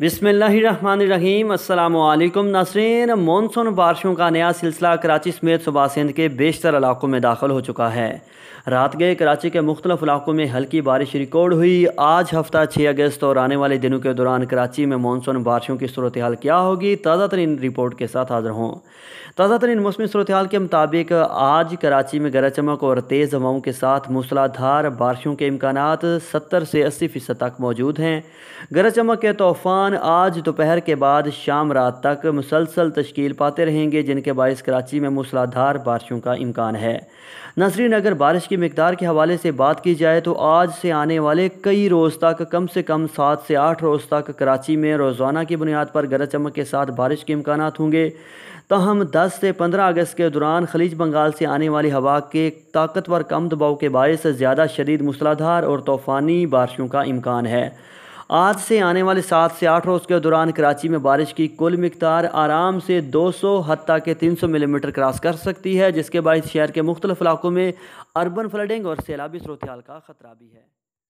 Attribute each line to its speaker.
Speaker 1: बिसमीम अल्लाम नासरीन मानसून बारिशों का नया सिलसिला कराची समेत सुबह सिंध के बेशतर इलाकों में दाखिल हो चुका है रात गए कराची के मुख्तलिफ इलाकों में हल्की बारिश रिकॉर्ड हुई आज हफ्ता छः अगस्त और आने वाले दिनों के दौरान कराची में मानसून बारिशों की सूरत हाल क्या होगी ताज़ा तरीन रिपोर्ट के साथ हाजिर हों ताज़ा तरीन मौसमी सूरत हाल के मुताबिक आज कराची में गरज चमक और तेज़ हवाओं के साथ मूसलाधार बारिशों के इम्कान सत्तर से अस्सी फ़ीसद तक मौजूद हैं गरज चमक के तूफ़ान तूफ़ान आज दोपहर के बाद शाम रात तक मुसलसल तश्कील पाते रहेंगे जिनके बायस कराची में मूसलाधार बारिशों का इम्कान है नसरी नगर बारिश की मकदार के हवाले से बात की जाए तो आज से आने वाले कई रोज़ तक कम से कम सात से आठ रोज़ तक कराची में रोज़ाना की बुनियाद पर गरज चमक के साथ बारिश के इम्कान होंगे तहम 10 से 15 अगस्त के दौरान खलीज बंगाल से आने वाली हवा के ताकतवर कम दबाव के बायस ज़्यादा शदीद मूसलाधार और तूफ़ानी बारिशों का इम्कान है आज से आने वाले सात से आठ रोज़ के दौरान कराची में बारिश की कुल मकदार आराम से दो सौ हती के तीन सौ मिलीमीटर क्रॉस कर सकती है जिसके बाद शहर के मुख्तलिफ इलाकों में अर्बन फ्लडिंग और सैलाबी सूरत का ख़तरा भी है